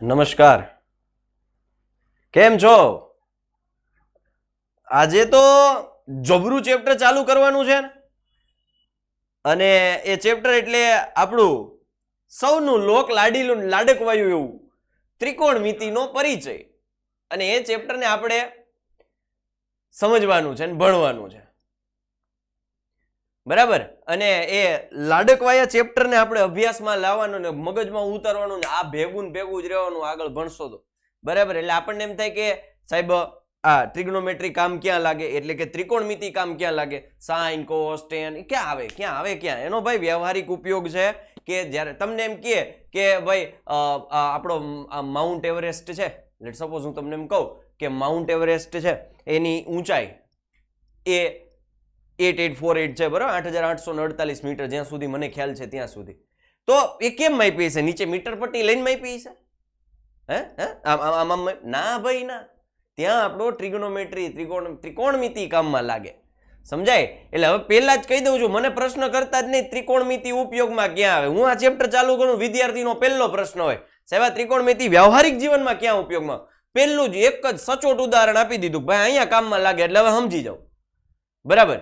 નમસ્કાર કેમ છો આજે તો જબરું ચેપ્ટર ચાલુ કરવાનું છે અને એ ચેપ્ટર એટલે આપણું સૌનું લોક લાડીલું લાડકવાયું એવું ત્રિકોણમિતિનો પરિચય અને એ ચેપ્ટરને આપણે સમજવાનું છે અને ભણવાનું છે બરાબર અને એ લાડકવાયા ચેપ્ટરને આપણે અભ્યાસમાં લાવવાનું ને મગજમાં ઉતારવાનું ને આ ભેગું ભેગું જ રહેવાનું આગળ ભણશો તો બરાબર એટલે આપણને એમ થાય કે સાહેબ આ ટ્રિગ્નોમેટ્રી કામ ક્યાં લાગે એટલે કે ત્રિકોણમિતિ કામ ક્યાં લાગે સાઇન કોસ ટેન ક્યાં આવે ક્યાં આવે ક્યાં એનો ભાઈ વ્યવહારિક ઉપયોગ છે કે જ્યારે તમને એમ કહે કે ભાઈ આપણો માઉન્ટ એવરેસ્ટ છે લેટ સપોઝ હું તમને એમ કહું કે માઉન્ટ એવરેસ્ટ છે એની ઊંચાઈ એ એટ એટ ફોર એટ છે બરાબર આઠ હજાર આઠસો અડતાલીસ મીટર જ્યાં સુધી મને ખ્યાલ છે ત્યાં સુધી તો એ કેમ માપી હશે નીચે મીટર પટ્ટી લઈને માપી હશે હે હે આમ આમ ના ભાઈ ના ત્યાં આપણો ટ્રિગોનોમેટ્રી ત્રિકોણ ત્રિકોણમિતિ કામમાં લાગે સમજાય એટલે હવે પહેલાં જ કહી દઉં છું મને પ્રશ્ન કરતા જ નહીં ત્રિકોણમિતિ ઉપયોગમાં ક્યાં આવે હું આ ચેપ્ટર ચાલુ કરું વિદ્યાર્થીનો પહેલો પ્રશ્ન હોય સાહેબ ત્રિકોણમિતિ વ્યવહારિક જીવનમાં ક્યાં ઉપયોગમાં પહેલું જ એક જ સચોટ ઉદાહરણ આપી દીધું ભાઈ અહીંયા કામમાં લાગે એટલે હવે સમજી જાઓ બરાબર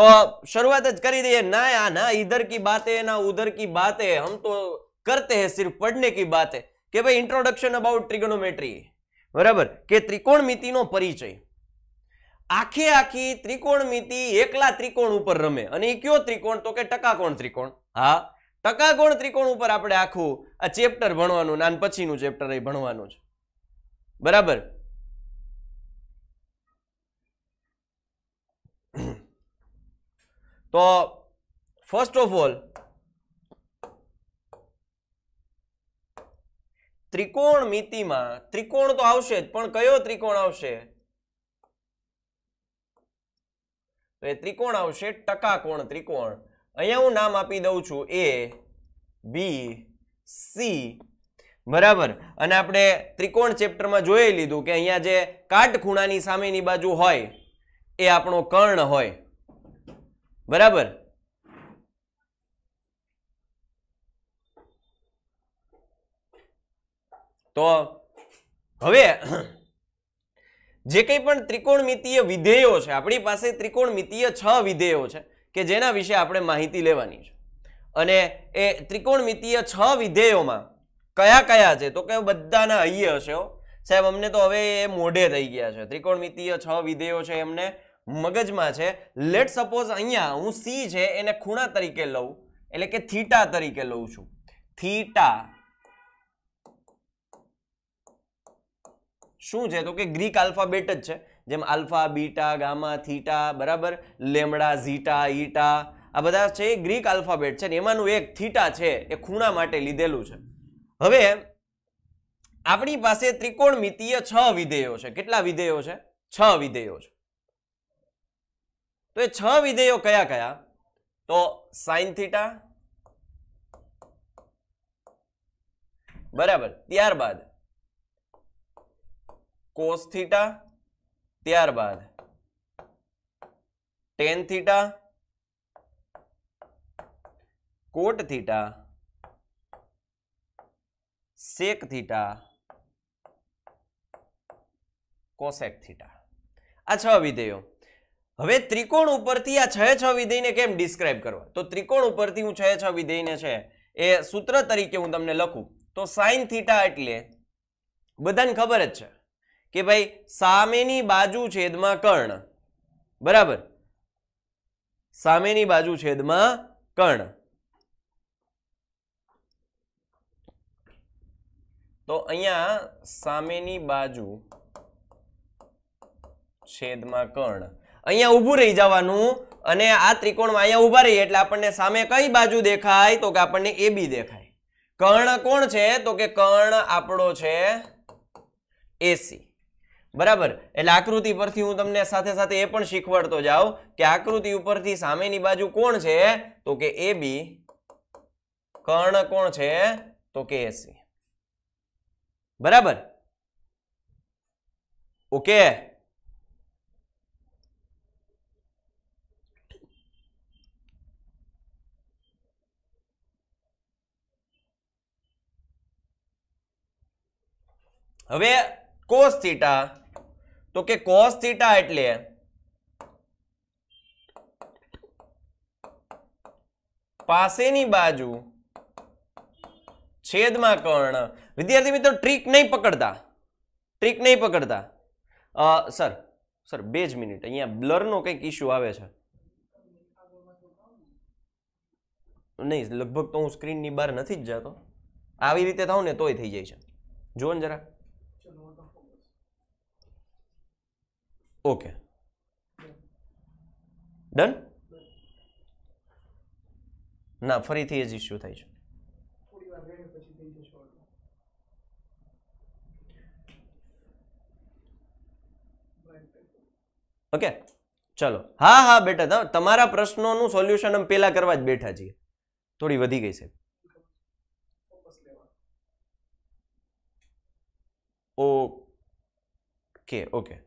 તો શરૂઆત જ કરી દઈએ ના આ ના ઇધર કી બાતે ના ઉધર કી બાતે હમ તો કરતે હે સિર્ફ પડને કી બાતે કે ભાઈ ઇન્ટ્રોડક્શન અબાઉટ ટ્રિગોનોમેટ્રી બરાબર કે ત્રિકોણમિતિનો પરિચય આખે આખી ત્રિકોણમિતિ એકલા ત્રિકોણ ઉપર રમે અને એ કયો ત્રિકોણ તો કે ટકાકોણ ત્રિકોણ હા ટકાકોણ ત્રિકોણ ઉપર આપણે આખું આ ચેપ્ટર ભણવાનું નાન પછીનું ચેપ્ટર એ ભણવાનું છે બરાબર તો ફર્સ્ટ ઓફ ઓલ ત્રિકોણ મિતિમાં ત્રિકોણ તો આવશે જ પણ કયો ત્રિકોણ આવશે તો એ ત્રિકોણ આવશે ટકા કોણ ત્રિકોણ અહીંયા હું નામ આપી દઉં છું એ બી સી બરાબર અને આપણે ત્રિકોણ ચેપ્ટરમાં જોઈ લીધું કે અહીંયા જે કાટખૂણાની સામેની બાજુ હોય એ આપણો કર્ણ હોય બરાબર તો હવે જે કંઈ પણ ત્રિકોણમિતીય વિધેયો છે આપણી પાસે ત્રિકોણમિતીય છ વિધેયો છે કે જેના વિશે આપણે માહિતી લેવાની છે અને એ ત્રિકોણમિતીય છ વિધેયોમાં કયા કયા છે તો કે બધાના અહીય હશે સાહેબ અમને તો હવે એ મોઢે થઈ ગયા છે ત્રિકોણમિતીય છ વિધેયો છે એમને મગજમાં છે લેટ સપોઝ અહીંયા હું સી છે એને ખૂણા તરીકે લઉં એટલે કે થીટા તરીકે લઉં છું થીટા શું છે તો કે ગ્રીક આલ્ફાબેટ જ છે જેમ આલ્ફા બીટા ગામા થીટા બરાબર લેમડા ઝીટા ઈટા આ બધા છે એ ગ્રીક આલ્ફાબેટ છે ને એમાંનું એક થીટા છે એ ખૂણા માટે લીધેલું છે હવે આપણી પાસે ત્રિકોણમિતીય છ વિધેયો છે કેટલા વિધેયો છે છ વિધેયો છે તો એ છ વિધેયો કયા કયા તો સાઇન થીટા બરાબર ત્યારબાદ કોસ થીટા ત્યારબાદ tan theta cot theta sec theta cosec theta આ છ વિધેયો હવે ત્રિકોણ ઉપરથી આ છ છ વિધેયને કેમ ડિસ્ક્રાઇબ કરવા તો ત્રિકોણ ઉપરથી હું છ છ વિધેયને છે એ સૂત્ર તરીકે હું તમને લખું તો સાઈન થીટા એટલે બધાને ખબર જ છે કે ભાઈ સામેની બાજુ છેદમાં કર્ણ બરાબર સામેની બાજુ છેદમાં કર્ણ તો અહીંયા સામેની બાજુ છેદમાં કર્ણ અહીંયા ઊભું રહી જવાનું અને આ ત્રિકોણમાં અહીંયા ઊભા રહીએ એટલે આપણને સામે કઈ બાજુ દેખાય તો કે આપણને એ બી દેખાય કર્ણ કોણ છે તો કે કર્ણ આપણો છે એસી બરાબર એટલે આકૃતિ પરથી હું તમને સાથે સાથે એ પણ શીખવાડતો જાઉં કે આકૃતિ ઉપરથી સામેની બાજુ કોણ છે તો કે એ બી કર્ણ કોણ છે તો કે એસી બરાબર ઓકે હવે કોસ થીટા તો કે કોસ થીટા એટલે પાસેની બાજુ છેદમાં કર્ણ વિદ્યાર્થી મિત્રો ટ્રીક નહીં પકડતા ટ્રીક નહીં પકડતા સર સર બે જ મિનિટ અહીંયા બ્લરનો કંઈક ઇશ્યુ આવે છે નહીં લગભગ તો હું સ્ક્રીનની બહાર નથી જ જતો આવી રીતે થાઉં ને તોય થઈ જાય છે જુઓ ને જરા ઓકે ડન ના ફરીથી એ જ ઇસ્યુ થાય છે ઓકે ચલો હા હા બેટા તમારા પ્રશ્નોનું સોલ્યુશન અમે પહેલાં કરવા જ બેઠા છીએ થોડી વધી ગઈ છે ઓકે ઓકે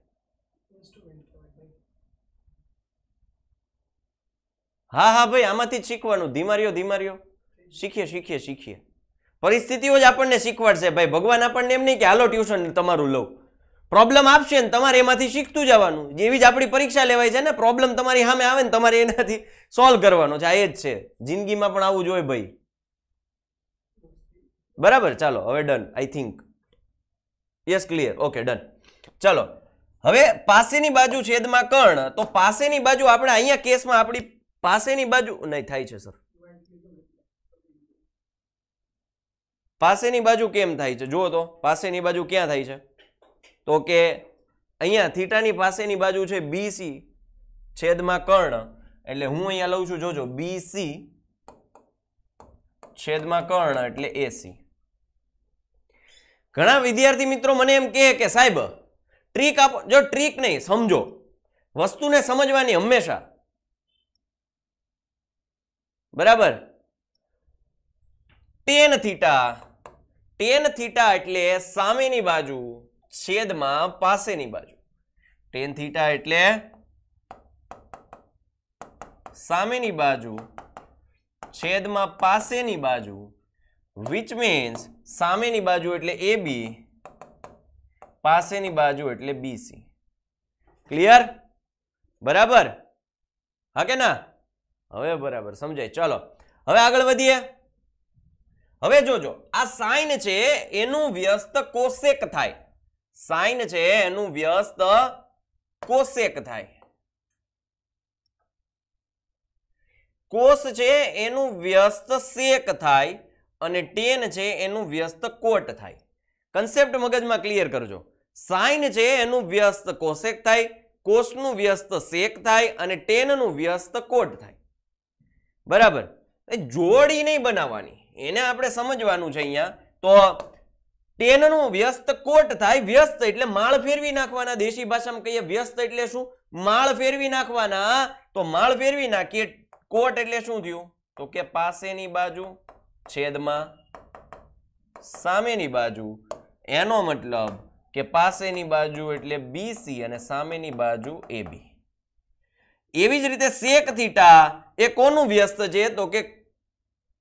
હા હા ભાઈ આમાંથી જ શીખવાનું ધીમારીઓ ધીમારીઓ શીખીએ શીખીએ શીખીએ પરિસ્થિતિઓ જ આપણને શીખવાડશે ભાઈ ભગવાન આપણને એમ નહીં કે હાલો ટ્યુશન તમારું લઉં પ્રોબ્લેમ આપશે ને તમારે એમાંથી શીખતું જવાનું જેવી જ આપણી પરીક્ષા લેવાય છે ને પ્રોબ્લેમ તમારી સામે આવે ને તમારે એનાથી સોલ્વ કરવાનો છે આ એ જ છે જિંદગીમાં પણ આવું જોઈએ ભાઈ બરાબર ચાલો હવે done I think yes clear okay done ચાલો હવે પાસેની બાજુ છેદમાં કર્ણ તો પાસેની બાજુ આપણે અહીંયા કેસમાં આપણી પાસેની બાજુ નહીં થાય છે સર પાસેની બાજુ કેમ થાય છે જુઓ તો પાસેની બાજુ ક્યાં થાય છે તો કે અહીંયા થીટાની પાસેની બાજુ છે બીસી છેદમાં કર્ણ એટલે હું અહીંયા લઉં છું જોજો બીસી છેદમાં કર્ણ એટલે એસી ઘણા વિદ્યાર્થી મિત્રો મને એમ કહે કે સાહેબ ટ્રીક આપો જો ટ્રીક નહીં સમજો વસ્તુને સમજવાની હંમેશા બરાબર ટેન થીટા ટેન થીટા એટલે સામેની બાજુ છેદમાં પાસેની બાજુ ટેન થીટા એટલે સામેની બાજુ છેદમાં પાસેની બાજુ વિચ મીન્સ સામેની બાજુ એટલે એ બી પાસેની બાજુ એટલે બીસી ક્લિયર બરાબર હા કે ના હવે બરાબર સમજાય ચાલો હવે આગળ વધીએ હવે જોજો આ સાઈન છે એનું વ્યસ્ત કોશેક થાય સાઇન છે એનું વ્યસ્ત કોશેક થાય કોષ છે એનું વ્યસ્ત શેક થાય અને ટેન છે એનું વ્યસ્ત કોટ થાય કન્સેપ્ટ મગજમાં ક્લિયર કરજો સાઇન છે એનું વ્યસ્ત કોશેક થાય કોષનું વ્યસ્ત શેક થાય અને ટેનનું વ્યસ્ત કોટ થાય બરાબર જોડી નહીં બનાવવાની એને આપણે સમજવાનું છે અહીંયા તો ટેનનું વ્યસ્ત કોટ થાય વ્યસ્ત એટલે માળ ફેરવી નાખવાના દેશી ભાષામાં કહીએ વ્યસ્ત એટલે શું માળ ફેરવી નાખવાના તો માળ ફેરવી નાખીએ કોટ એટલે શું થયું તો કે પાસેની બાજુ છેદમાં સામેની બાજુ એનો મતલબ કે પાસેની બાજુ એટલે બીસી અને સામેની બાજુ એબી એવી જ રીતે સેક થીટા એ કોનું વ્યસ્ત છે તો કે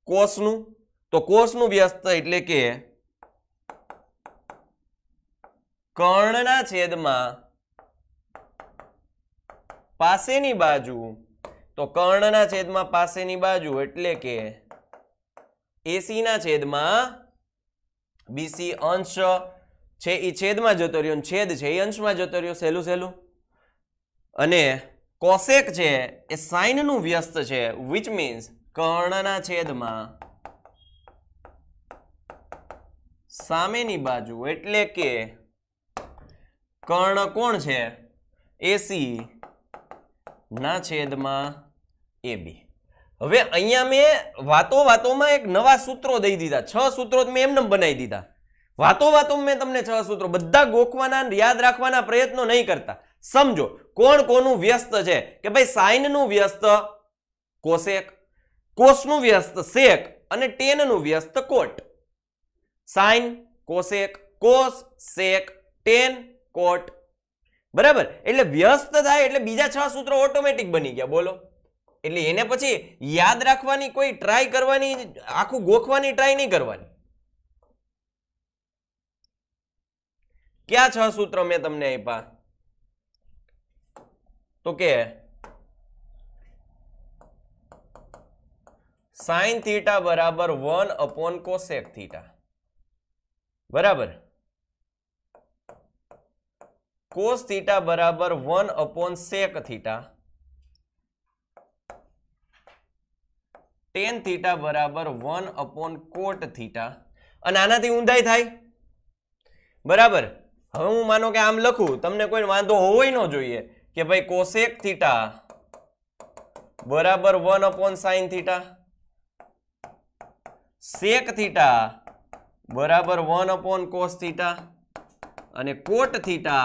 કોષનું તો કોષનું વ્યસ્ત એટલે કે કર્ણના છેદમાં પાસેની બાજુ તો કર્ણના છેદમાં પાસેની બાજુ એટલે કે એસીના છેદમાં બીસી અંશ છે એ છેદમાં જતો રહ્યો છેદ છે એ અંશમાં જતો રહ્યો સહેલું સહેલું અને કોસેક છે એ સાઇનનું વ્યસ્ત છે વિચ મીન્સ કર્ણના છેદમાં સામેની બાજુ એટલે કે કર્ણ કોણ છે એસી ના છેદમાં એ બી હવે અહીંયા મેં વાતો વાતોમાં એક નવા સૂત્રો દઈ દીધા છ સૂત્રો મેં એમને બનાવી દીધા વાતો વાતો મેં તમને છ સૂત્રો બધા ગોખવાના યાદ રાખવાના પ્રયત્નો નહીં કરતા સમજો કોણ કોનું વ્યસ્ત છે કે ભાઈ સાઈનનું વ્યસ્ત કોશેક કોષનું વ્યસ્ત શેક અને ટેનનું વ્યસ્ત કોટ સાઇન કોશેક કોષ શેક ટેન કોટ બરાબર એટલે વ્યસ્ત થાય એટલે બીજા છ સૂત્રો ઓટોમેટિક બની ગયા બોલો એટલે એને પછી યાદ રાખવાની કોઈ ટ્રાય કરવાની આખું ગોખવાની ટ્રાય નહીં કરવાની ક્યાં છ સૂત્રો મેં તમને આપ્યા તો કે સાઈન થીટા બરાબર વન અપોન કોસેક થીટા બરાબર કોસ થીટા બરાબર one upon sec theta tan theta બરાબર વન અપોન કોટ થીટા અને આનાથી ઊંધાઈ થાય બરાબર હવે હું માનો કે આમ લખું તમને કોઈ વાંધો હોવો ન જોઈએ કે ભાઈ કોસેક થીટા બરાબર one upon sine theta sec theta બરાબર વન અપોન કોસ થીટા અને કોટ થીટા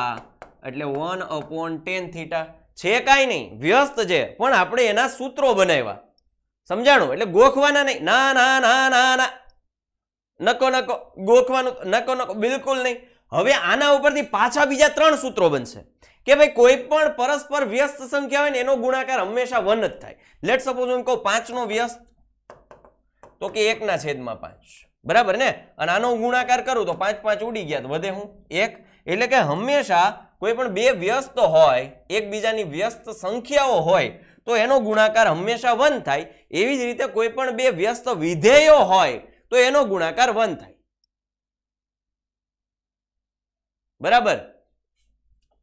એટલે વન અપોન ટેન થીટા છે કાંઈ નહીં વ્યસ્ત છે પણ આપણે એના સૂત્રો બનાવ્યા સમજાણું એટલે ગોખવાના નહીં ના ના ના ના ના નકો નકો ગોખવાનું નકો નકો બિલકુલ નહીં હવે આના ઉપરથી પાછા બીજા ત્રણ સૂત્રો બનશે કે ભાઈ કોઈ પણ પરસ્પર વ્યસ્ત સંખ્યા હોય ને એનો ગુણાકાર હંમેશા વન જ થાય લેટ સપોઝ હું કહું પાંચનો વ્યસ્ત તો કે એકના છેદમાં પાંચ બરાબર ને અને આનો ગુણાકાર કરું તો પાંચ પાંચ ઉડી ગયા તો વધે હું એક એટલે કે હંમેશા કોઈ પણ બે વ્યસ્ત હોય એકબીજાની વ્યસ્ત સંખ્યાઓ હોય તો એનો ગુણાકાર હંમેશા વન થાય એવી જ રીતે કોઈ પણ બે વ્યસ્ત વિધેયો હોય તો એનો ગુણાકાર વન થાય બરાબર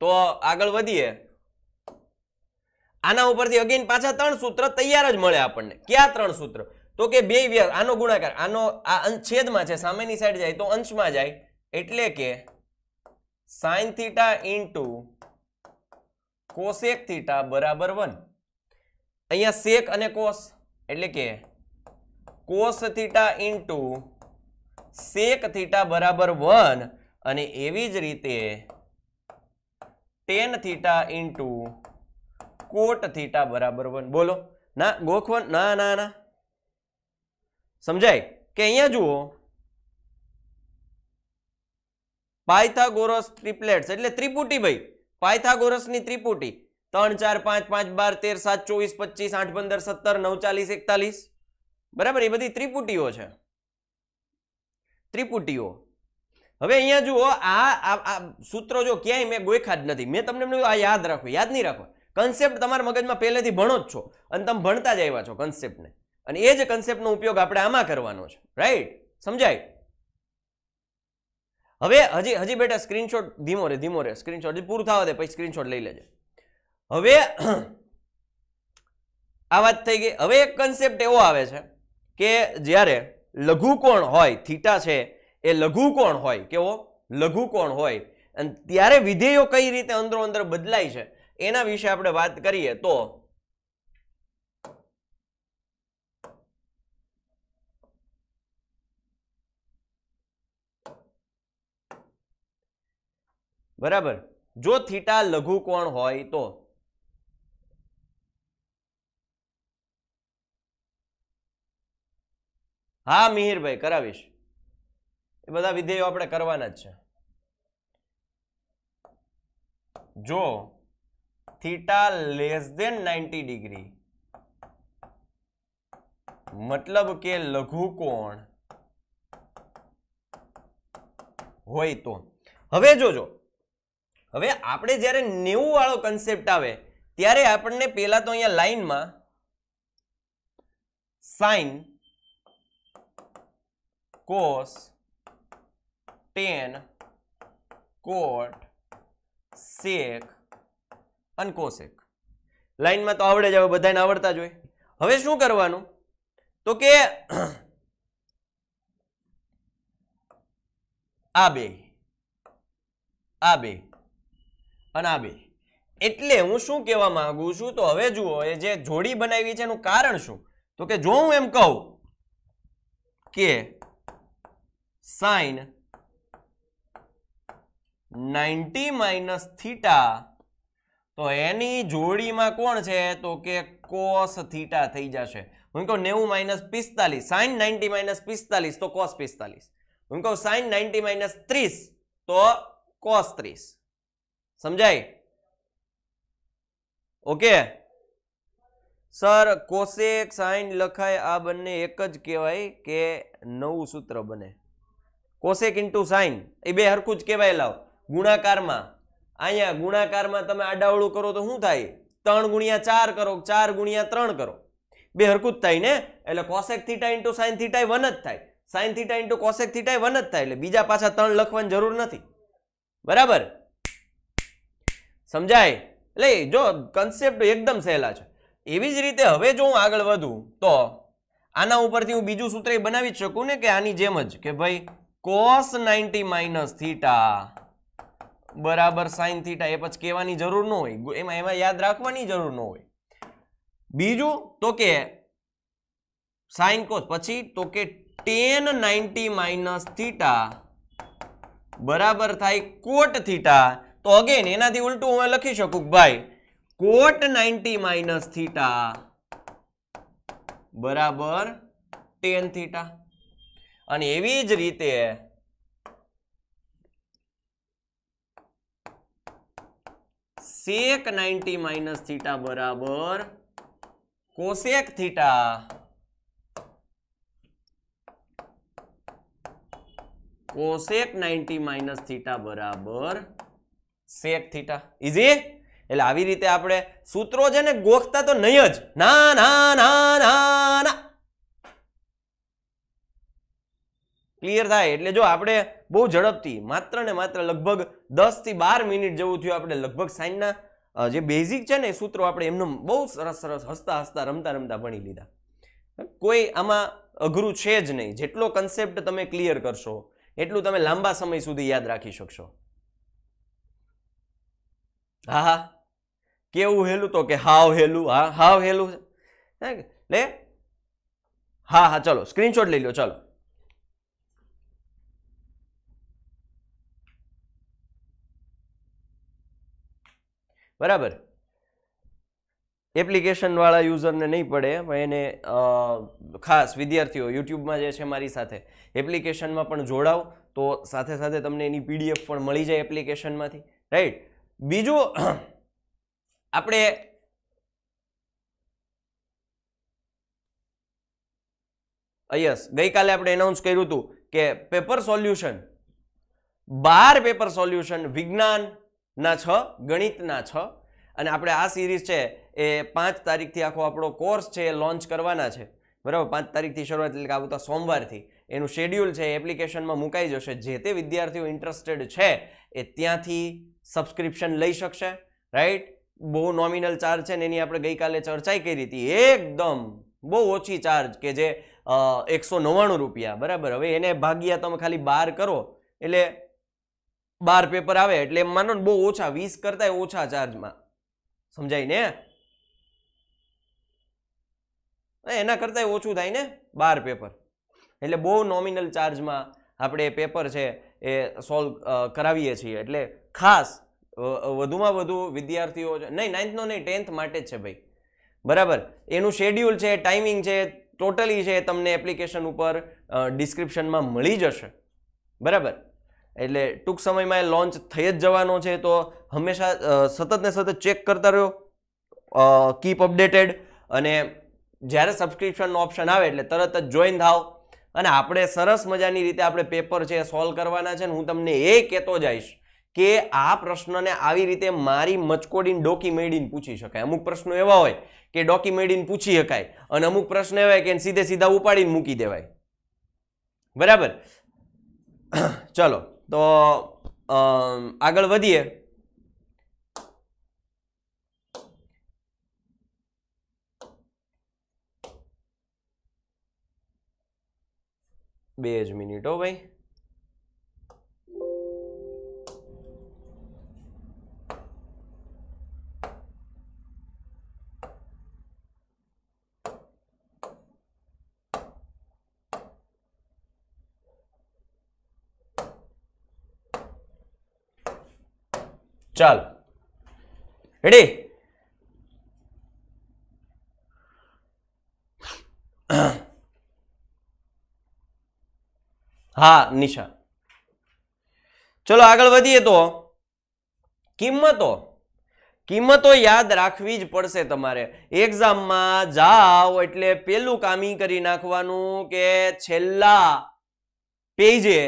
તો આગળ વધીએ આના ઉપરથી અગેન પાછા ત્રણ સૂત્ર તૈયાર જ મળે આપણને કયા ત્રણ સૂત્ર તો કે બે વ્યર આનો ગુણાકાર આનો આ છેદમાં છે સામેની સાઈડ જાય તો અંશમાં જાય એટલે કે sine theta into cosec theta બરાબર વન અહીંયા શેક અને કોસ એટલે કે cos theta into sec theta બરાબર વન અને એવી જ રીતે tan theta into cot theta બરાબર વન બોલો ના ગોખવન ના ના ના સમજાય કે અહીંયા જુઓ પાયથાગોરસ ટ્રિપ્લેટ્સ એટલે ત્રિપુટી ભાઈ પાયથાગોરસની ત્રિપુટી ત્રણ ચાર પાંચ પાંચ બાર તેર સાત ચોવીસ પચીસ આઠ પંદર સત્તર નવ ચાલીસ એકતાલીસ બરાબર એ બધી ત્રિપુટીઓ છે ત્રિપુટીઓ હવે અહીંયા જુઓ આ સૂત્રો જો ક્યાંય મેં ગોખા જ નથી મેં તમને આ યાદ રાખો યાદ નહીં રાખો કન્સેપ્ટ તમારા મગજમાં પહેલેથી ભણો જ છો અને તમે ભણતા જ આવ્યા છો કન્સેપ્ટને અને એ જ કન્સેપ્ટનો ઉપયોગ આપણે આમાં કરવાનો છે રાઈટ સમજાય હવે હજી હજી બેટા સ્ક્રીનશોટ ધીમો રે ધીમો રે સ્ક્રીનશોટ પૂરું થવા દે પછી સ્ક્રીનશોટ લઈ લેજે હવે આ વાત થઈ ગઈ હવે એક કન્સેપ્ટ એવો આવે છે કે જ્યારે લઘુકોણ હોય થીટા છે એ લઘુ કોણ હોય કેવો લઘુ કોણ હોય અને ત્યારે વિધેયો કઈ રીતે અંદરો અંદર બદલાય છે એના વિશે આપણે વાત કરીએ તો બરાબર જો થીટા કોણ હોય તો હા મિહિરભાઈ કરાવીશ એ બધા વિધેયો આપણે કરવાના જ છે જો theta less than ninety degree મતલબ કે લઘુ કોણ હોય તો હવે જોજો હવે આપણે જ્યારે નેવું વાળો કન્સેપ્ટ આવે ત્યારે આપણને પહેલા તો અહીંયા લાઈનમાં સાઈન કોસ ટેન કોટ અને અનકોસેક લાઈનમાં તો આવડે જ હવે બધાને આવડતા જ હોય હવે શું કરવાનું તો કે આ બે આ બે અને આ બે એટલે હું શું કહેવા માંગુ છું તો હવે જુઓ એ જે જોડી બનાવી છે એનું કારણ શું તો કે જો હું એમ કહું કે સાઈન નાઇન્ટી માઇનસ થીટા તો એની જોડીમાં કોણ છે તો કે કોસ થીટા થઈ જશે હું કહું નેવું માઇનસ પિસ્તાલીસ સાઈન નાઇન્ટી માઇનસ પિસ્તાલીસ તો કોસ પિસ્તાલીસ હું કહું સાઈન નાઇન્ટી માઇનસ ત્રીસ તો કોસ ત્રીસ સમજાય ઓકે સર કોશેક સાઈન લખાય આ બંને એક જ કહેવાય કે નવું સૂત્ર બને કોશેક ઇન્ટુ સાઈન એ બે હરખું જ કહેવાય લાવ ગુણાકારમાં અહીંયા ગુણાકારમાં તમે આડાવળું કરો તો શું થાય ત્રણ ગુણ્યા ચાર કરો ચાર ગુણ્યા ત્રણ કરો બે હરકું થાય ને એટલે cosec theta into sine theta one જ થાય sine theta into cosec theta one જ થાય એટલે બીજા પાછા ત્રણ લખવાની જરૂર નથી બરાબર સમજાય એટલે જો કન્સેપ્ટ એકદમ સહેલા છે એવી જ રીતે હવે જો હું આગળ વધું તો આના ઉપરથી હું બીજું સૂત્ર એ બનાવી શકું ને કે આની જેમ જ કે ભાઈ કોસ નાઇન્ટી માઇનસ થીટા બરાબર સાઇન થીટા એ પછી કહેવાની જરૂર ન હોય એમાં એમાં યાદ રાખવાની જરૂર ન હોય બીજું તો કે સાઇન કોસ પછી તો કે ટેન નાઇન્ટી માઇનસ થીટા બરાબર થાય કોટ થીટા તો અગેન એનાથી ઉલટું હું લખી શકું ભાઈ કોટ નાઇન્ટી માઇનસ થીટા બરાબર ટેન થીટા અને એવી જ રીતે સેક નાઇન્ટી માઇનસ થીટા બરાબર cosec theta cosec ninety minus theta બરાબર સેક થીટા ઇઝી એટલે આવી રીતે આપણે સૂત્રો છે ને ગોખતા તો નહીં જ ના ના ના ના ના ક્લિયર થાય એટલે જો આપણે બહુ ઝડપથી માત્ર ને માત્ર લગભગ દસથી બાર મિનિટ જેવું થયું આપણે લગભગ સાઇનના જે બેઝિક છે ને સૂત્રો આપણે એમનું બહુ સરસ સરસ હસતા હસતા રમતા રમતા ભણી લીધા કોઈ આમાં અઘરું છે જ નહીં જેટલો કન્સેપ્ટ તમે ક્લિયર કરશો એટલું તમે લાંબા સમય સુધી યાદ રાખી શકશો હા હા કેવું હેલું તો કે હાવ હેલું હા હાવ હેલું એટલે હા હા ચલો સ્ક્રીનશોટ લઈ લો ચલો બરાબર એપ્લિકેશનવાળા યુઝરને નહીં પડે પણ એને ખાસ વિદ્યાર્થીઓ યુટ્યુબમાં જે છે મારી સાથે એપ્લિકેશનમાં પણ જોડાવ તો સાથે સાથે તમને એની પીડીએફ પણ મળી જાય એપ્લિકેશનમાંથી રાઈટ બીજું આપણે યસ ગઈકાલે આપણે એનાઉન્સ કર્યું હતું કે પેપર સોલ્યુશન બાર પેપર સોલ્યુશન વિજ્ઞાન ના છ ગણિતના છ અને આપણે આ સિરીઝ છે એ પાંચ તારીખથી આખો આપણો કોર્સ છે એ લોન્ચ કરવાના છે બરાબર પાંચ તારીખથી શરૂઆત એટલે કે આવતા સોમવારથી એનું શેડ્યુલ છે એપ્લિકેશનમાં મુકાઈ જશે જે તે વિદ્યાર્થીઓ ઇન્ટરેસ્ટેડ છે એ ત્યાંથી સબસ્ક્રિપ્શન લઈ શકશે રાઈટ બહુ નોમિનલ ચાર્જ છે ને એની આપણે ગઈકાલે ચર્ચાઈ કરી હતી એકદમ બહુ ઓછી ચાર્જ કે જે એકસો નવ્વાણું રૂપિયા બરાબર હવે એને ભાગ્યા તમે ખાલી બાર કરો એટલે બાર પેપર આવે એટલે એમ માનો બહુ ઓછા વીસ કરતા ઓછા ચાર્જમાં સમજાય ને એના કરતા ઓછું થાય ને બાર પેપર એટલે બહુ નોમિનલ ચાર્જમાં આપણે પેપર છે એ સોલ્વ કરાવીએ છીએ એટલે ખાસ વધુમાં વધુ વિદ્યાર્થીઓ નહીં નાઇન્થનો નહીં ટેન્થ માટે જ છે ભાઈ બરાબર એનું શેડ્યુલ છે ટાઈમિંગ છે ટોટલી છે તમને એપ્લિકેશન ઉપર ડિસ્ક્રિપ્શનમાં મળી જશે બરાબર એટલે ટૂંક સમયમાં એ લોન્ચ થઈ જ જવાનો છે તો હંમેશા સતત ને સતત ચેક કરતા રહ્યો કીપ અપડેટેડ અને જ્યારે સબસ્ક્રિપ્શનનો ઓપ્શન આવે એટલે તરત જ જોઈન થાવ અને આપણે સરસ મજાની રીતે આપણે પેપર છે સોલ્વ કરવાના છે ને હું તમને એ કહેતો જઈશ કે આ પ્રશ્નને આવી રીતે મારી મચકોડીને ડોકી મેળીને પૂછી શકાય અમુક પ્રશ્નો એવા હોય કે ડોકી મેળીને પૂછી શકાય અને અમુક પ્રશ્ન એવા હોય કે સીધે સીધા ઉપાડીને મૂકી દેવાય બરાબર ચલો તો આગળ વધીએ બે જ મિનિટ હો ભાઈ ચાલ રેડી હા નિશા ચલો આગળ વધીએ તો કિંમતો કિંમતો યાદ રાખવી જ પડશે તમારે એક્ઝામમાં જાઓ એટલે પેલું કામી કરી નાખવાનું કે છેલ્લા પેજે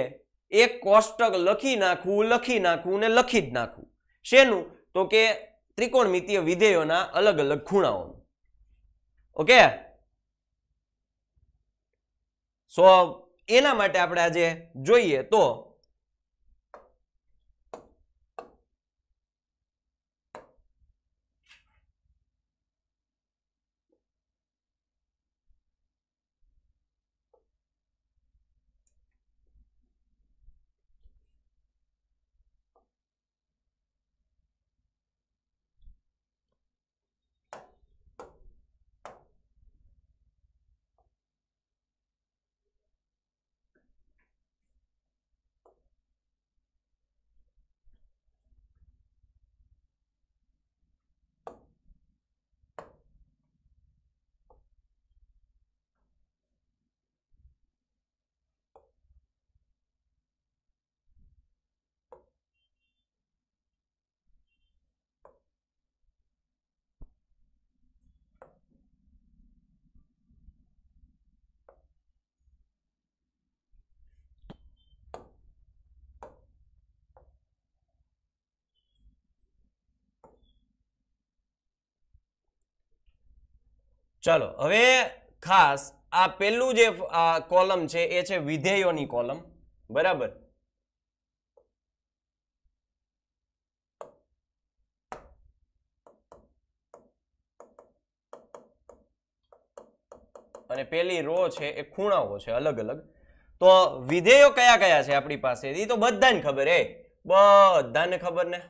એક કોષ્ટક લખી નાખવું લખી નાખવું ને લખી જ નાખવું શેનું તો કે ત્રિકોણમિતીય વિધેયોના અલગ અલગ ખૂણાઓનું ઓકે સો એના માટે આપણે આજે જોઈએ તો ચાલો હવે ખાસ આ પહેલું જે કોલમ છે એ છે વિધેયોની કોલમ બરાબર અને પેલી રો છે એ ખૂણાઓ છે અલગ અલગ તો વિધેયો કયા કયા છે આપણી પાસે એ તો બધાને ખબર એ બધાને ખબર ને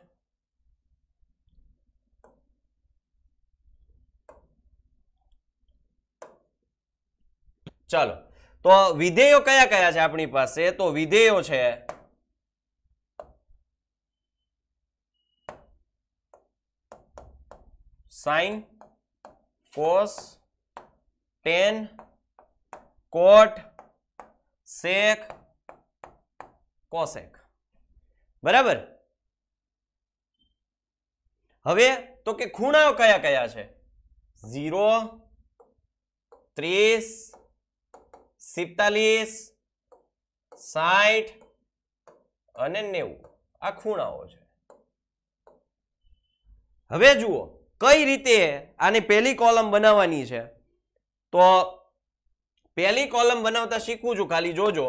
ચાલો તો વિધેયો કયા કયા છે આપણી પાસે તો વિધેયો છે sine cos tan cot sec cosec બરાબર હવે તો કે ખૂણાઓ કયા કયા છે ઝીરો ત્રીસ સિત્તાલીસ સાઠ અને નેવું આ ખૂણાઓ છે હવે જુઓ કઈ રીતે આની પહેલી કોલમ બનાવવાની છે તો પહેલી કોલમ બનાવતા શીખવું છું ખાલી જોજો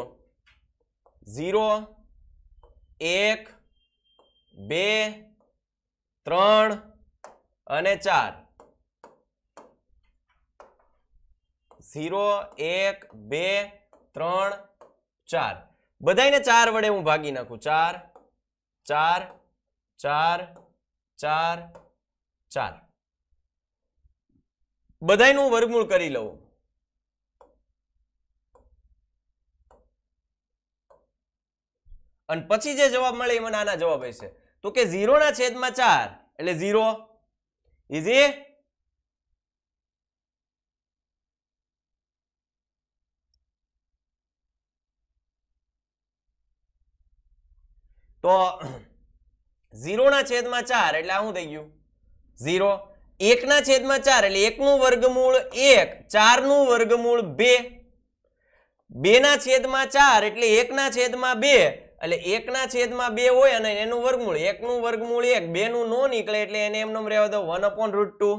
ઝીરો એક બે ત્રણ અને ચાર ઝીરો એક બે ત્રણ ચાર બધાને ચાર વડે હું ભાગી નાખું ચાર ચાર ચાર ચાર ચાર બધાનું વર્ગમૂળ કરી લઉં અને પછી જે જવાબ મળે એમાં નાના આના જવાબ હશે તો કે ઝીરોના છેદમાં ચાર એટલે ઝીરો ઇઝી તો ઝીરોના છેદમાં ચાર એટલે આ શું થઈ ગયું ઝીરો એકના છેદમાં ચાર એટલે એકનું વર્ગમૂળ એક ચારનું વર્ગમૂળ બે બેના છેદમાં ચાર એટલે એકના છેદમાં બે એટલે એકના છેદમાં બે હોય અને એનું વર્ગમૂળ એકનું વર્ગમૂળ એક બેનું ન નીકળે એટલે એને એમનો રહેવા દો વન અપોન રૂટ ટુ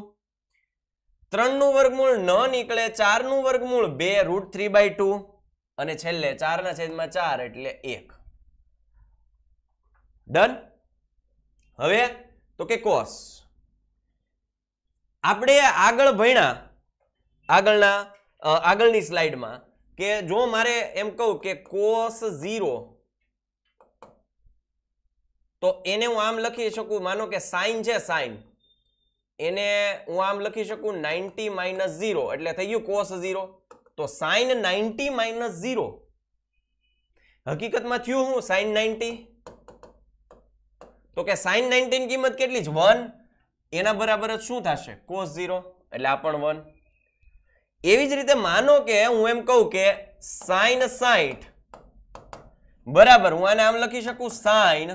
ત્રણનું વર્ગમૂળ ન નીકળે ચારનું વર્ગમૂળ બે રૂટ થ્રી બાય ટુ અને છેલ્લે ચારના છેદમાં ચાર એટલે એક ડન હવે તો કે કોસ આપણે આગળ ભણ્યા આગળના આગળની સ્લાઇડમાં કે જો મારે એમ કહું કે કોસ ઝીરો તો એને હું આમ લખી શકું માનો કે સાઇન છે સાઇન એને હું આમ લખી શકું નાઇન્ટી માઇનસ ઝીરો એટલે થઈ ગયું કોસ ઝીરો તો સાઇન નાઇન્ટી માઇનસ ઝીરો હકીકતમાં થયું હું સાઇન નાઇન્ટી તો કે સાઈન નાઇન્ટીન કિંમત કેટલી જ વન એના બરાબર જ શું થશે કોસ ઝીરો એટલે આ પણ વન એવી જ રીતે માનો કે હું એમ કહું કે સાઈન સાઈઠ બરાબર હું આને આમ લખી શકું સાઈન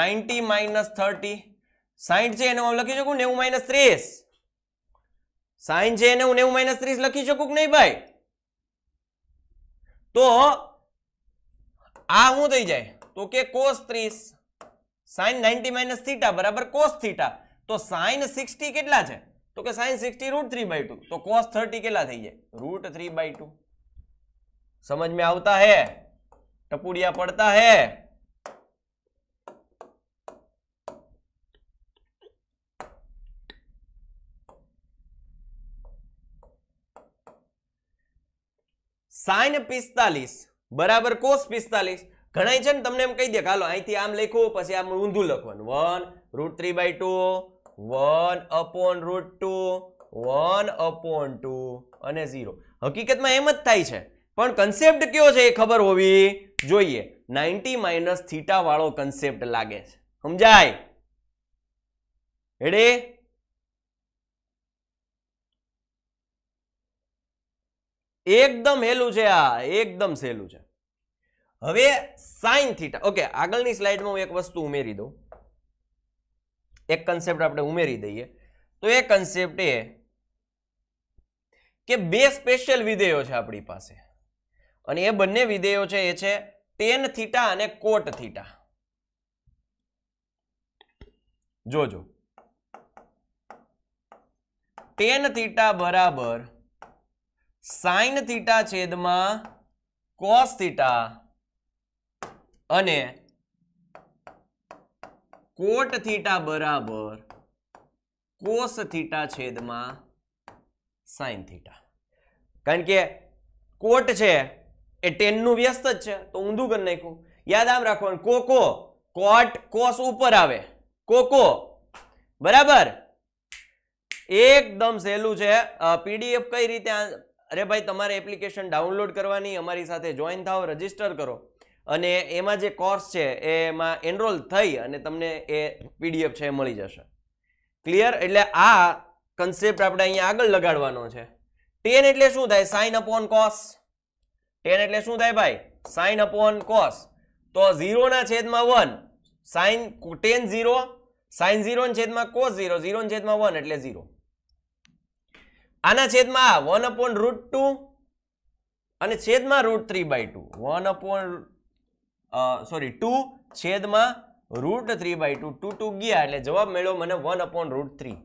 નાઇન્ટી માઇનસ થર્ટી સાઈઠ છે એને હું લખી શકું નેવું માઇનસ ત્રીસ સાઈન છે એને હું નેવું માઇનસ ત્રીસ લખી શકું કે નહીં ભાઈ તો આ શું થઈ જાય તો કે કોસ ત્રીસ સાઇન નાઇન્ટી માઇનસ થીટા બરાબર કોસ થીટા તો સાઇન સિક્સટી કેટલા છે તો કે sine sixty root three by two તો કોસ થર્ટી કેટલા થઈ જાય રૂટ થ્રી બાય ટુ समझ में આવતા હે ટપુડિયા પડતા હે साइन पिस्तालीस बराबर कोस पिस्तालीस ઘણા છે ને તમને એમ કહી દે હાલો અહીંથી આમ લખો પછી આમ ઊંધું લખવાનું one root three by two one upon root two one upon two અને ઝીરો હકીકતમાં એમ જ થાય છે પણ કન્સેપ્ટ કયો છે એ ખબર હોવી જોઈએ નાઇન્ટી માઇનસ થીટા વાળો કન્સેપ્ટ લાગે છે સમજાય હેડે એકદમ હેલું છે આ એકદમ સહેલું છે હવે સાઇન થીટા ઓકે આગળની સ્લાઇડમાં હું એક વસ્તુ ઉમેરી દઉં એક કન્સેપ્ટ આપણે ઉમેરી દઈએ તો એ કન્સેપ્ટ એ કે બે સ્પેશિયલ વિધેયો છે આપણી પાસે અને એ બંને વિધેયો છે એ છે ટેન થીટા અને કોટ થીટા જોજો ટેન થીટા બરાબર સાઇન થીટા છેદમાં કોસ થીટા અને કોટ થીટા બરાબર કોસ થીટા છેદમાં સાઇન થીટા કારણ કે કોટ છે એ ટેનનું વ્યસ્ત જ છે તો ઊંધું કરી નાખ્યું યાદ આમ રાખવાનું કોકો કોટ કોસ ઉપર આવે કોકો બરાબર એકદમ સહેલું છે પીડીએફ કઈ રીતે અરે ભાઈ તમારે એપ્લિકેશન ડાઉનલોડ કરવાની અમારી સાથે જોઈન થાવ રજીસ્ટર કરો અને એમાં જે કોર્સ છે એમાં એનરોલ થઈ અને તમને એ પીડીએફ છે એ મળી જશે ક્લિયર એટલે આ કન્સેપ્ટ આપણે અહીંયા આગળ લગાડવાનો છે ટેન એટલે શું થાય સાઇન અપોન કોસ ટેન એટલે શું થાય ભાઈ સાઇન અપોન કોસ તો ઝીરોના છેદમાં one sine tan zero sine ઝીરોના છેદમાં કોસ ઝીરો ઝીરોના છેદમાં વન એટલે ઝીરો આના છેદમાં આ વન અપોન રૂટ ટુ અને છેદમાં root three by two one upon sorry two છેદમાં root three by two two two ગયા એટલે જવાબ મેળવ્યો મને one upon root three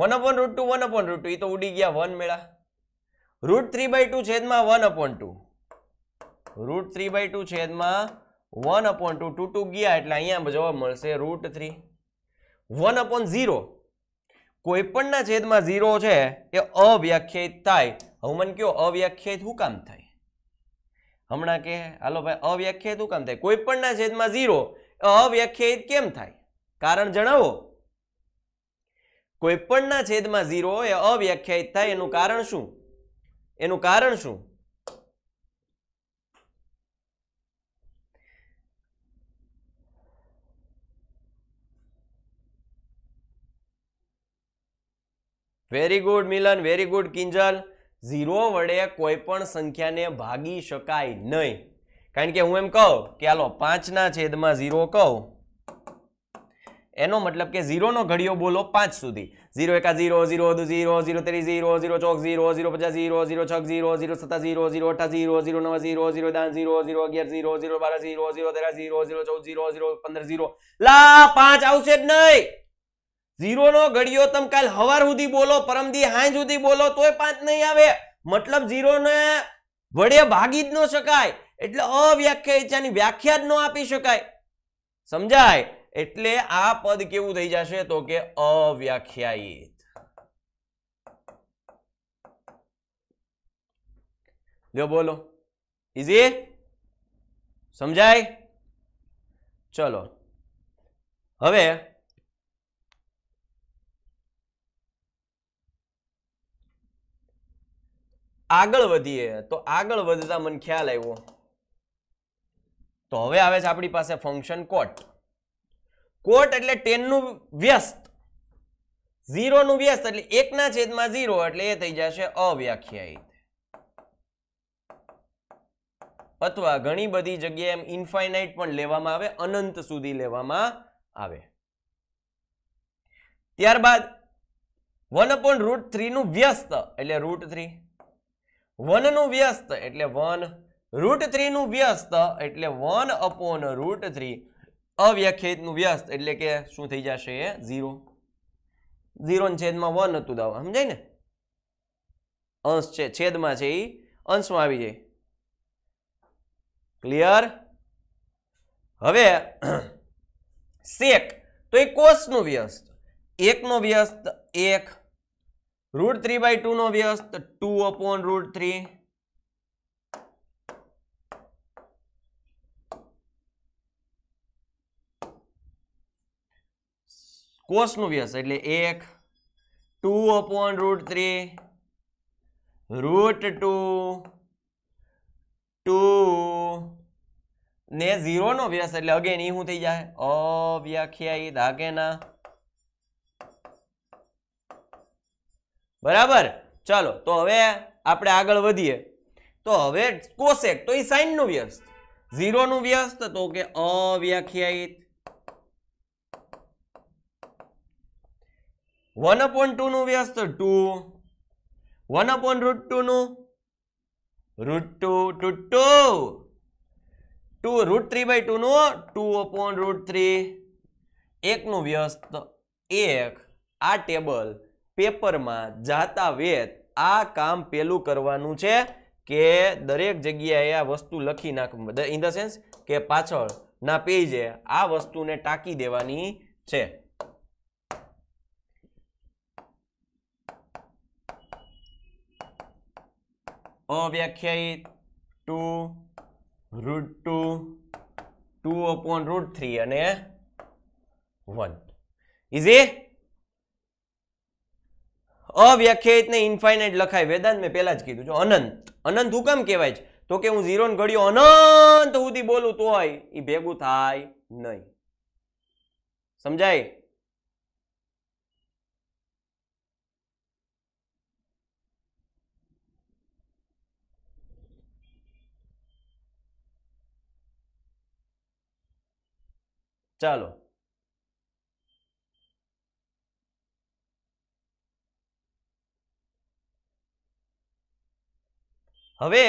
one upon root two one upon root two એ તો ઉડી ગયા વન મેળા રૂટ થ્રી બાય ટુ છેદમાં one upon two root three by two છેદમાં one upon two two two ગયા એટલે અહીંયા જવાબ મળશે root three one upon zero કોઈપણના છેદમાં ઝીરો છે એ અવ્યાખ્યાયિત થાય મને કયો અવ્યાખ્યાયિત હું કામ થાય હમણાં કે હાલો ભાઈ અવ્યાખ્યાયિત શું કામ થાય કોઈ પણના છેદમાં ઝીરો અવ્યાખ્યાયિત કેમ થાય કારણ જણાવો કોઈ પણના છેદમાં ઝીરો એ અવ્યાખ્યાયિત થાય એનું કારણ શું એનું કારણ શું very good Milan very good Kinjal zero વડે કોઈ પણ સંખ્યાને ભાગી શકાય નહીં કારણ કે હું એમ કહું કે હાલો પાંચના છેદમાં ઝીરો કહું એનો મતલબ કે ઝીરોનો ઘડિયો બોલો પાંચ સુધી ઝીરો એકા ઝીરો ઝીરો ઝીરો ઝીરો ત્રી ઝીરો ઝીરો ચોક ઝીરો ઝીરો પચાસ ઝીરો ઝીરો છક ઝીરો ઝીરો સત્તા ઝીરો ઝીરો અઠા ઝીરો ઝીરો નવ ઝીરો ઝીરો દાન ઝીરો ઝીરો અગિયાર ઝીરો ઝીરો બાર ઝીરો ઝીરો તેરા ઝીરો ઝીરો ચૌદ ઝીરો ઝીરો પંદર ઝીરો લા પાંચ આવશે જ નહીં ઝીરોનો ઘડિયો તમે કાલ હવાર સુધી બોલો પરમદી હાંજ સુધી બોલો તોય પાંચ નહીં આવે મતલબ ઝીરોને વડે ભાગી જ ન શકાય એટલે અવ્યાખ્યાયિતાની વ્યાખ્યા જ ન આપી શકાય સમજાય એટલે આ પદ કેવું થઈ જશે તો કે અવ્યાખ્યાયિત જો બોલો ઈઝી સમજાય ચલો હવે આગળ વધીએ તો આગળ વધતા મને ખ્યાલ આવ્યો તો હવે આવે છે આપણી પાસે ફંક્શન કોટ કોટ એટલે ટેનનું વ્યસ્ત ઝીરોનું વ્યસ્ત એટલે એકના છેદમાં ઝીરો એટલે એ થઈ જશે અવ્યાખ્યાયિત અથવા ઘણી બધી જગ્યાએ એમ ઇન્ફાઇનાઇટ પણ લેવામાં આવે અનંત સુધી લેવામાં આવે ત્યારબાદ વન અપોન રૂટ થ્રીનું વ્યસ્ત એટલે રૂટ થ્રી વનનું વ્યસ્ત એટલે વન રૂટ થ્રીનું વ્યસ્ત એટલે વન અપોન રૂટ થ્રી અવ્યાખ્યાયિતનું વ્યસ્ત એટલે કે શું થઈ જશે એ ઝીરો ઝીરોના છેદમાં વન હતું દાવા સમજાય ને અંશ છે છેદમાં છે એ અંશમાં આવી જાય ક્લિયર હવે શેક તો એ કોષનું વ્યસ્ત એકનો વ્યસ્ત એક રૂટ થ્રી બાય ટુનો વ્યસ્ત ટુ અપોન રૂટ થ્રી કોસનું વ્યસ્ત એટલે એક two upon root three root two two ને ઝીરોનો વ્યસ્ત એટલે અગેન એ શું થઈ જાય અવ્યાખ્યાયિત આગેના બરાબર ચાલો તો હવે આપણે આગળ વધીએ તો હવે કોશેક તો એ સાઈનનું વ્યસ્ત ઝીરોનું વ્યસ્ત તો કે અવ્યાખ્યાયિત વન અપોન ટુનું વ્યસ્ત ટુ વન અપોન રૂટ ટુનું root two two two two root three by ટુ ટુનું ટુ અપોન રૂટ થ્રી એકનું વ્યસ્ત એક આ ટેબલ પેપરમાં જાતા વેત આ કામ પેલું કરવાનું છે કે દરેક જગ્યાએ આ વસ્તુ લખી નાખ ઇન ધ સેન્સ કે પાછળ ના પેજે આ વસ્તુને ટાંકી દેવાની છે અવ્યાખ્યાયિત two root two two upon root three અને વન ઇઝી અવ્યાખ્યાયિત ને ઇન્ફાઇનાઇટ લખાય વેદાંત મેં પહેલાં જ કીધું જો અનંત અનંત હું કેમ કહેવાય છે તો કે હું ઝીરો ને ઘડીઓ અનંત સુધી બોલું તો હોય એ ભેગું થાય નહીં સમજાય ચાલો હવે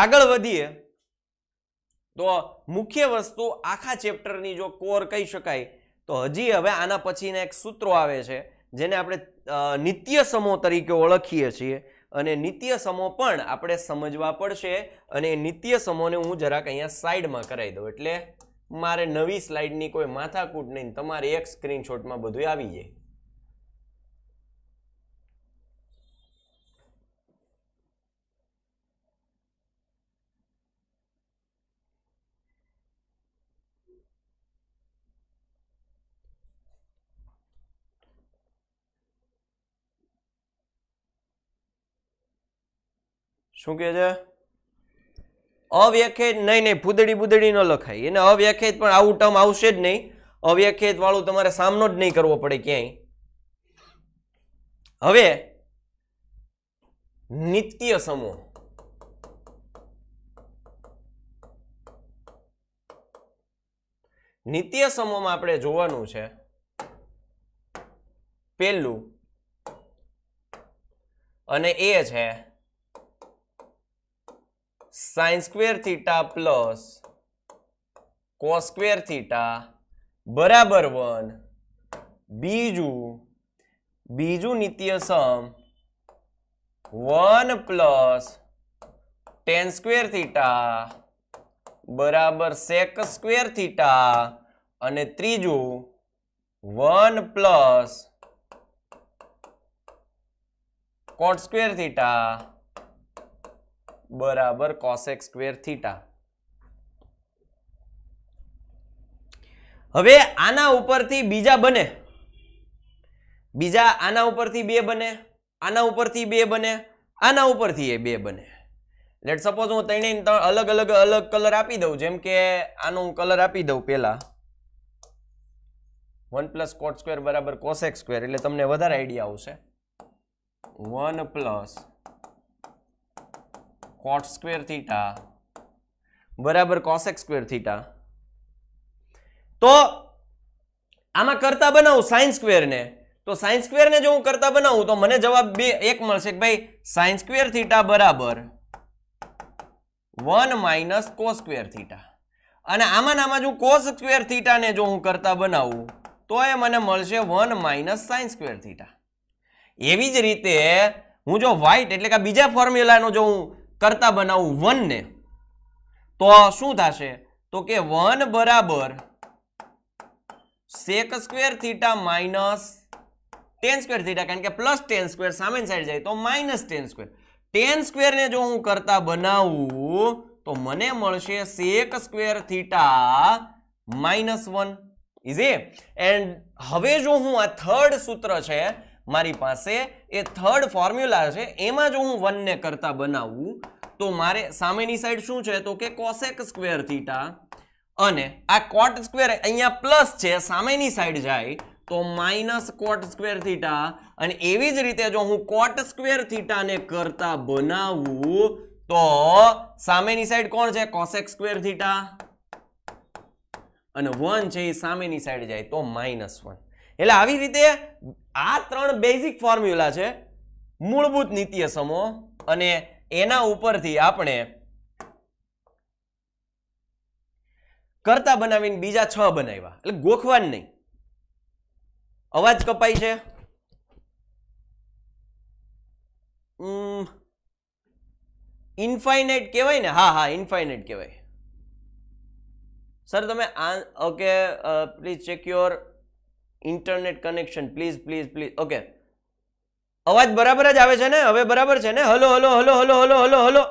આગળ વધીએ તો મુખ્ય વસ્તુ આખા ચેપ્ટરની જો કોર કહી શકાય તો હજી હવે આના પછીના એક સૂત્રો આવે છે જેને આપણે નિત્ય સમો તરીકે ઓળખીએ છીએ અને નિત્ય સમો પણ આપણે સમજવા પડશે અને નિત્ય સમોને હું જરાક અહીંયા સાઈડમાં કરાવી દઉં એટલે મારે નવી સ્લાઇડની કોઈ માથાકૂટ નહીં તમારે એક સ્ક્રીનશોટમાં બધું આવી જાય શું કહે છે અવ્યાખ્યાયિત નહીં નહીં પૂદડી બુદડી ન લખાય એને અવ્યાખ્યાયિત પણ આવું ટર્મ આવશે જ નહીં અવ્યાખ્યાયિત વાળું તમારે સામનો જ નહીં કરવો પડે ક્યાંય હવે નિત્ય સમૂહ નિત્ય સમૂહમાં આપણે જોવાનું છે પહેલું અને એ છે sine square theta plus cos square square theta બરાબર વન બીજું બીજું નિત્ય સમ one plus tan square theta બરાબર સેક સ્ક્વેર થીટા અને ત્રીજું one plus cot square theta બરાબર કોસેક સ્ક્વેર થીટા હવે આના ઉપરથી બીજા બને બીજા આના ઉપરથી બે બને આના ઉપરથી બે બને આના ઉપરથી એ બે બને લેટ સપોઝ હું ત્રણેય અલગ અલગ અલગ કલર આપી દઉં જેમ કે આનો હું કલર આપી દઉં પહેલાં વન પ્લસ કોટ સ્ક્વેર બરાબર કોસેક સ્ક્વેર એટલે તમને વધારે આઈડિયા આવશે one plus cot square theta બરાબર કોસેક સ્ક્વેર થીટા તો આમાં કરતા બનાવું સાઇન સ્ક્વેરને તો સાઇન સ્ક્વેરને જો હું કરતા બનાવું તો મને જવાબ બે એક મળશે કે ભાઈ સાઇન સ્ક્વેર થીટા બરાબર one minus cos square theta અને આમાં આમાં જો કોસ સ્ક્વેર થીટાને જો હું કરતા બનાવું તો એ મને મળશે one minus sine square theta એવી જ રીતે હું જો વ્હાઇટ એટલે કે બીજા ફોર્મ્યુલાનો જો હું કરતા બનાવું વનને તો શું થશે તો કે વન બરાબર sec square theta minus tan square theta કારણ કે પ્લસ ટેન સ્ક્વેર સામેની સાઈડ જાય તો માઇનસ ટેન સ્ક્વેર ટેન સ્ક્વેરને જો હું કરતા બનાવું તો મને મળશે sec square theta minus one is a and હવે જો હું આ થર્ડ સૂત્ર છે મારી પાસે એ થર્ડ ફોર્મ્યુલા છે એમાં જો હું વનને કરતા બનાવું તો મારે સામેની સાઈડ શું છે તો કે કોસેક સ્ક્વેર થીટા અને આ કોટ સ્ક્વેર અહીંયા પ્લસ છે સામેની સાઈડ જાય તો માઇનસ કોટ સ્ક્વેર થીટા અને એવી જ રીતે જો હું કોટ સ્ક્વેર થીટાને કરતા બનાવું તો સામેની સાઈડ કોણ છે કોસેક સ્ક્વેર થીટા અને વન છે એ સામેની સાઈડ જાય તો માઇનસ વન એટલે આવી રીતે આ ત્રણ બેઝિક ફોર્મ્યુલા છે મૂળભૂત નીતિય સમૂહ અને એના ઉપરથી આપણે કરતા બનાવીને બીજા છ બનાવ્યા એટલે ગોખવાન નહીં અવાજ કપાય છે ઇન્ફાઇનાઇટ કહેવાય ને હા હા ઇન્ફાઇનાઇટ કહેવાય સર તમે આ okay please check your internet connection please please please okay અવાજ બરાબર જ આવે છે ને હવે બરાબર છે ને hello hello hello hello hello hello hello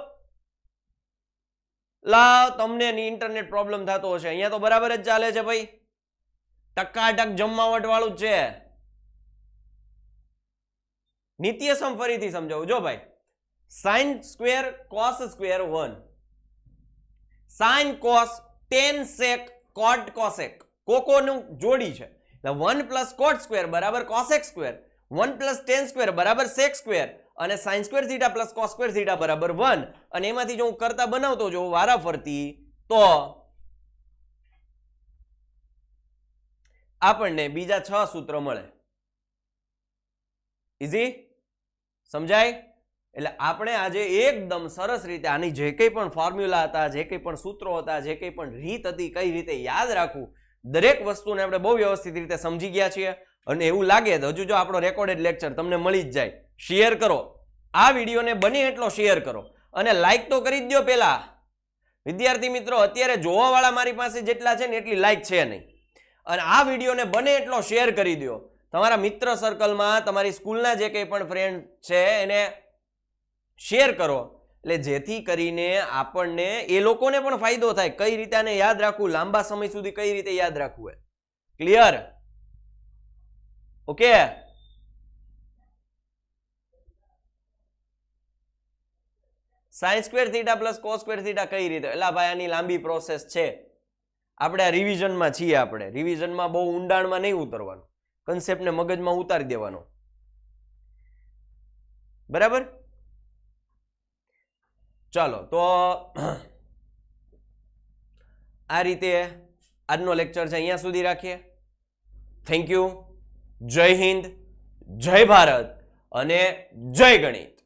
લા તમને ઇન્ટરનેટ પ્રોબ્લેમ થતો હશે અહીંયા તો બરાબર જ ચાલે છે ભાઈ ટકાટક જમાવટ વાળું જ છે નિત્યસમ ફરીથી સમજાવું જો ભાઈ sine square cos square one sine cos tan sec cot cosec કોકોનું જોડી છે એટલે વન પ્લસ કોટ સ્ક્વેર બરાબર cosec square one plus tan square બરાબર સેક સ્ક્વેર અને sine square theta plus cos square theta બરાબર વન અને એમાંથી જો હું કરતા બનાવતો જો વારા ફરતી તો આપણને બીજા છ સૂત્ર મળે ઇઝી સમજાય એટલે આપણે આજે એકદમ સરસ રીતે આની જે કંઈ પણ ફોર્મ્યુલા હતા જે કંઈ પણ સૂત્રો હતા જે કંઈ પણ રીત હતી કઈ રીતે યાદ રાખવું દરેક વસ્તુને આપણે બહુ વ્યવસ્થિત રીતે સમજી ગયા છીએ અને એવું લાગે તો હજુ જો આપણો રેકોર્ડેડ લેક્ચર તમને મળી જ જાય શેર કરો આ વિડીયોને બને એટલો શેર કરો અને લાઇક તો કરી જ દો પહેલાં વિદ્યાર્થી મિત્રો અત્યારે જોવાવાળા મારી પાસે જેટલા છે ને એટલી લાઇક છે નહીં અને આ વિડીયોને બને એટલો શેર કરી દો તમારા મિત્ર સર્કલમાં તમારી સ્કૂલના જે કંઈ પણ ફ્રેન્ડ છે એને શેર કરો એટલે જેથી કરીને આપણને એ લોકોને પણ ફાયદો થાય કઈ રીતે આને યાદ રાખવું લાંબા સમય સુધી કઈ રીતે યાદ રાખવું clear okay sine square theta plus cos square theta કઈ રીતે એટલે ભાઈ આની લાંબી પ્રોસેસ છે આપણે આ રિવિઝનમાં છીએ આપણે રિવિઝનમાં બહુ ઊંડાણમાં નહીં ઉતરવાનું કન્સેપ્ટને મગજમાં ઉતારી દેવાનો બરાબર ચાલો તો આ રીતે આજનો લેક્ચર છે અહીંયા સુધી રાખીએ થેન્ક યુ જય હિન્દ જય ભારત અને જય ગણિત